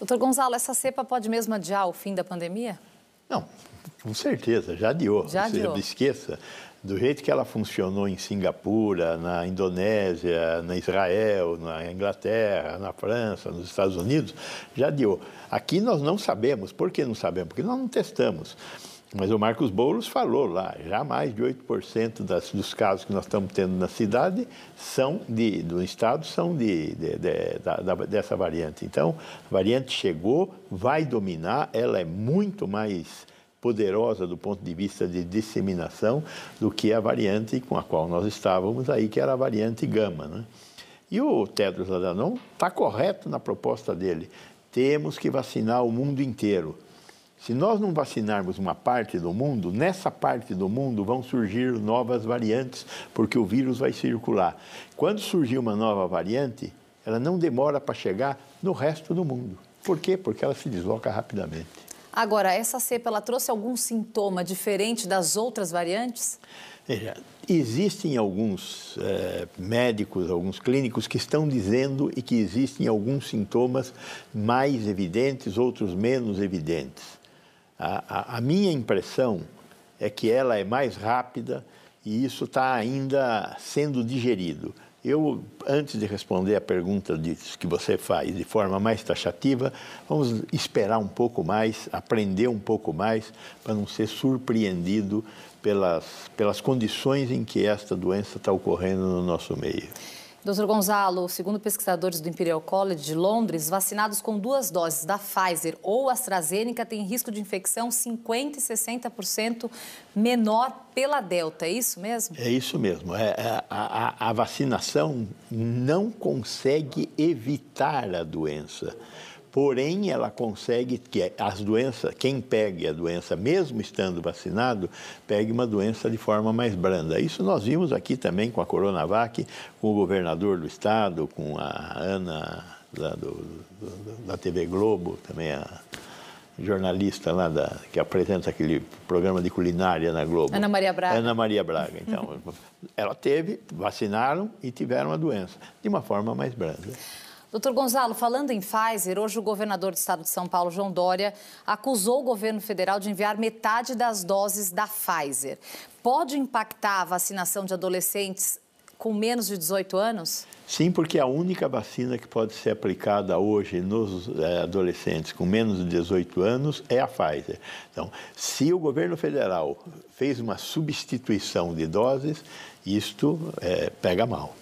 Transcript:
Doutor Gonzalo, essa cepa pode mesmo adiar o fim da pandemia? Não, com certeza, já adiou. Já Ou seja, adiou. esqueça, do jeito que ela funcionou em Singapura, na Indonésia, na Israel, na Inglaterra, na França, nos Estados Unidos, já adiou. Aqui nós não sabemos. Por que não sabemos? Porque nós não testamos. Mas o Marcos Boulos falou lá, já mais de 8% das, dos casos que nós estamos tendo na cidade são de, do estado são de, de, de da, da, dessa variante. Então, a variante chegou, vai dominar, ela é muito mais poderosa do ponto de vista de disseminação do que a variante com a qual nós estávamos aí, que era a variante gama. Né? E o Tedros Adhanom está correto na proposta dele. Temos que vacinar o mundo inteiro. Se nós não vacinarmos uma parte do mundo, nessa parte do mundo vão surgir novas variantes, porque o vírus vai circular. Quando surgir uma nova variante, ela não demora para chegar no resto do mundo. Por quê? Porque ela se desloca rapidamente. Agora, essa cepa ela trouxe algum sintoma diferente das outras variantes? Veja, existem alguns é, médicos, alguns clínicos que estão dizendo e que existem alguns sintomas mais evidentes, outros menos evidentes. A, a, a minha impressão é que ela é mais rápida e isso está ainda sendo digerido. Eu, antes de responder a pergunta de, que você faz de forma mais taxativa, vamos esperar um pouco mais, aprender um pouco mais, para não ser surpreendido pelas, pelas condições em que esta doença está ocorrendo no nosso meio. Doutor Gonzalo, segundo pesquisadores do Imperial College de Londres, vacinados com duas doses da Pfizer ou AstraZeneca têm risco de infecção 50% e 60% menor pela Delta, é isso mesmo? É isso mesmo. É, é a, a, a vacinação não consegue evitar a doença, porém ela consegue que as doenças, quem pegue a doença, mesmo estando vacinado, pegue uma doença de forma mais branda. Isso nós vimos aqui também com a Coronavac, com o governador do estado, com a Ana do, do, da TV Globo, também a jornalista lá da, que apresenta aquele programa de culinária na Globo. Ana Maria Braga. Ana Maria Braga. Então, ela teve, vacinaram e tiveram a doença, de uma forma mais branda. Doutor Gonzalo, falando em Pfizer, hoje o governador do estado de São Paulo, João Dória, acusou o governo federal de enviar metade das doses da Pfizer. Pode impactar a vacinação de adolescentes com menos de 18 anos? Sim, porque a única vacina que pode ser aplicada hoje nos eh, adolescentes com menos de 18 anos é a Pfizer. Então, se o governo federal fez uma substituição de doses, isto é, pega mal.